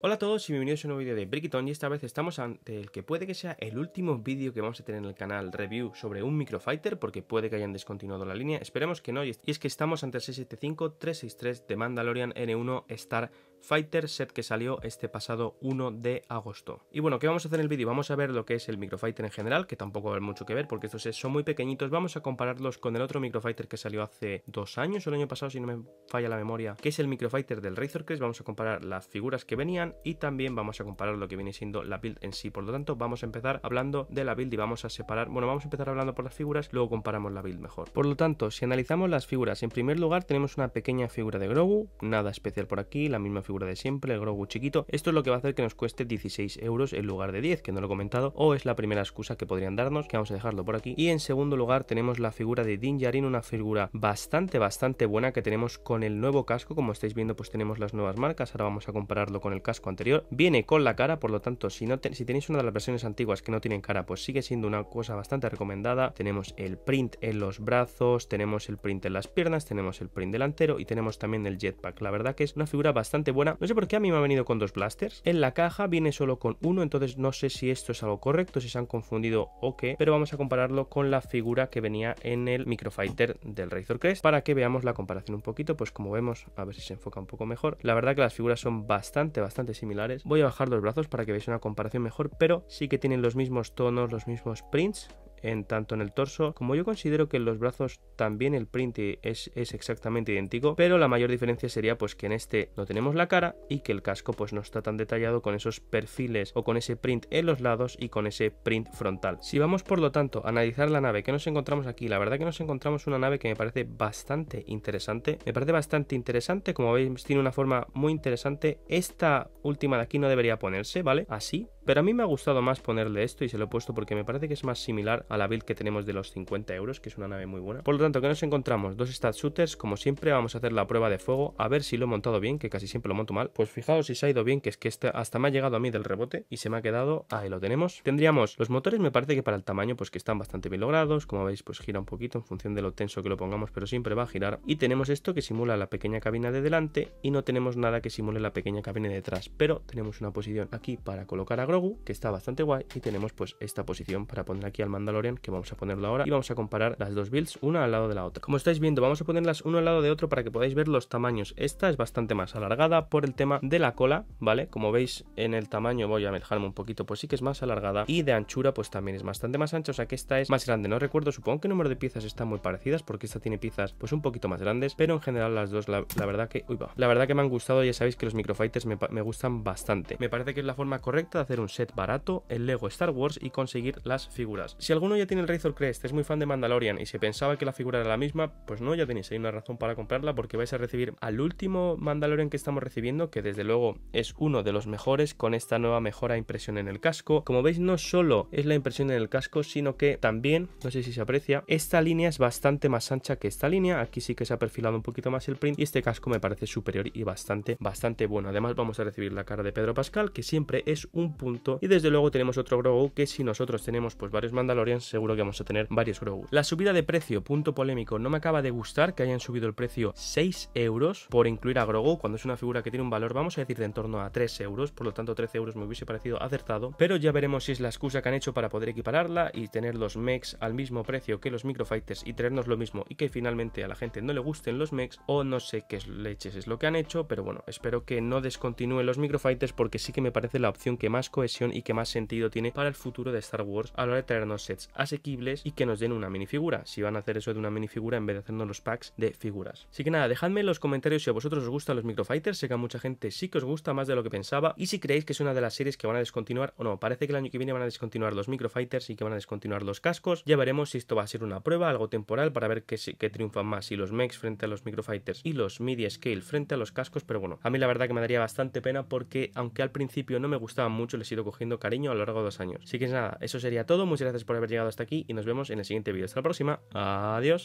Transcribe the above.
Hola a todos y bienvenidos a un nuevo vídeo de Bricketon. y esta vez estamos ante el que puede que sea el último vídeo que vamos a tener en el canal review sobre un microfighter porque puede que hayan descontinuado la línea, esperemos que no y es que estamos ante el 675-363 de Mandalorian N1 Star Fighter set que salió este pasado 1 de agosto. Y bueno, ¿qué vamos a hacer en el vídeo? Vamos a ver lo que es el Microfighter en general, que tampoco va a haber mucho que ver porque estos son muy pequeñitos. Vamos a compararlos con el otro Microfighter que salió hace dos años o el año pasado, si no me falla la memoria, que es el Microfighter del Razor Vamos a comparar las figuras que venían y también vamos a comparar lo que viene siendo la build en sí. Por lo tanto, vamos a empezar hablando de la build y vamos a separar, bueno, vamos a empezar hablando por las figuras, luego comparamos la build mejor. Por lo tanto, si analizamos las figuras, en primer lugar tenemos una pequeña figura de Grogu, nada especial por aquí, la misma figura figura de siempre, el Grogu chiquito. Esto es lo que va a hacer que nos cueste 16 euros en lugar de 10, que no lo he comentado, o es la primera excusa que podrían darnos, que vamos a dejarlo por aquí. Y en segundo lugar tenemos la figura de Din yarin una figura bastante, bastante buena que tenemos con el nuevo casco. Como estáis viendo, pues tenemos las nuevas marcas. Ahora vamos a compararlo con el casco anterior. Viene con la cara, por lo tanto, si, no si tenéis una de las versiones antiguas que no tienen cara, pues sigue siendo una cosa bastante recomendada. Tenemos el print en los brazos, tenemos el print en las piernas, tenemos el print delantero y tenemos también el jetpack. La verdad que es una figura bastante buena no sé por qué a mí me ha venido con dos blasters. En la caja viene solo con uno, entonces no sé si esto es algo correcto, si se han confundido o qué, pero vamos a compararlo con la figura que venía en el Microfighter del Razor Crest para que veamos la comparación un poquito, pues como vemos, a ver si se enfoca un poco mejor. La verdad que las figuras son bastante, bastante similares. Voy a bajar los brazos para que veáis una comparación mejor, pero sí que tienen los mismos tonos, los mismos prints en tanto en el torso como yo considero que en los brazos también el print es, es, exactamente idéntico pero la mayor diferencia sería pues que en este no tenemos la cara y que el casco pues no está tan detallado con esos perfiles o con ese print en los lados y con ese print frontal si vamos por lo tanto a analizar la nave que nos encontramos aquí la verdad que nos encontramos una nave que me parece bastante interesante me parece bastante interesante como veis tiene una forma muy interesante esta última de aquí no debería ponerse vale así pero a mí me ha gustado más ponerle esto y se lo he puesto porque me parece que es más similar a la build que tenemos de los 50 euros, que es una nave muy buena. Por lo tanto, que nos encontramos? Dos stat shooters, como siempre vamos a hacer la prueba de fuego, a ver si lo he montado bien, que casi siempre lo monto mal. Pues fijaos si se ha ido bien, que es que este hasta me ha llegado a mí del rebote y se me ha quedado, ahí lo tenemos. Tendríamos, los motores me parece que para el tamaño pues que están bastante bien logrados, como veis pues gira un poquito en función de lo tenso que lo pongamos, pero siempre va a girar. Y tenemos esto que simula la pequeña cabina de delante y no tenemos nada que simule la pequeña cabina de detrás, pero tenemos una posición aquí para colocar a Gro que está bastante guay, y tenemos pues esta posición para poner aquí al Mandalorian, que vamos a ponerlo ahora, y vamos a comparar las dos builds una al lado de la otra. Como estáis viendo, vamos a ponerlas uno al lado de otro para que podáis ver los tamaños. Esta es bastante más alargada por el tema de la cola, ¿vale? Como veis en el tamaño, voy a alejarme un poquito, pues sí que es más alargada, y de anchura pues también es bastante más ancha, o sea que esta es más grande, no recuerdo, supongo que el número de piezas están muy parecidas, porque esta tiene piezas pues un poquito más grandes, pero en general las dos, la, verdad que, uy va, la verdad que me han gustado, ya sabéis que los microfighters me, me gustan bastante. Me parece que es la forma correcta de hacer un set barato, el Lego Star Wars y conseguir las figuras. Si alguno ya tiene el Razor Crest, es muy fan de Mandalorian y se pensaba que la figura era la misma, pues no, ya tenéis ahí una razón para comprarla porque vais a recibir al último Mandalorian que estamos recibiendo, que desde luego es uno de los mejores con esta nueva mejora impresión en el casco. Como veis, no solo es la impresión en el casco, sino que también, no sé si se aprecia, esta línea es bastante más ancha que esta línea. Aquí sí que se ha perfilado un poquito más el print y este casco me parece superior y bastante, bastante bueno. Además, vamos a recibir la cara de Pedro Pascal, que siempre es un punto y desde luego tenemos otro Grogu que si nosotros tenemos pues varios Mandalorians, seguro que vamos a tener varios Grogu. La subida de precio, punto polémico, no me acaba de gustar que hayan subido el precio 6 euros por incluir a Grogu cuando es una figura que tiene un valor, vamos a decir, de en torno a 3 euros, por lo tanto 13 euros me hubiese parecido acertado, pero ya veremos si es la excusa que han hecho para poder equipararla y tener los mechs al mismo precio que los microfighters y traernos lo mismo y que finalmente a la gente no le gusten los mechs o no sé qué leches es lo que han hecho, pero bueno, espero que no descontinúen los microfighters porque sí que me parece la opción que más cohesión y qué más sentido tiene para el futuro de Star Wars a la hora de traernos sets asequibles y que nos den una minifigura, si van a hacer eso de una minifigura en vez de hacernos los packs de figuras. Así que nada, dejadme en los comentarios si a vosotros os gustan los microfighters, sé que a mucha gente sí que os gusta más de lo que pensaba y si creéis que es una de las series que van a descontinuar o no, parece que el año que viene van a descontinuar los microfighters y que van a descontinuar los cascos, ya veremos si esto va a ser una prueba, algo temporal para ver qué, qué triunfan más, y los mechs frente a los microfighters y los midi scale frente a los cascos, pero bueno, a mí la verdad que me daría bastante pena porque aunque al principio no me gustaban mucho, sido cogiendo cariño a lo largo de los años. Así que nada, eso sería todo. Muchas gracias por haber llegado hasta aquí y nos vemos en el siguiente vídeo. Hasta la próxima. Adiós.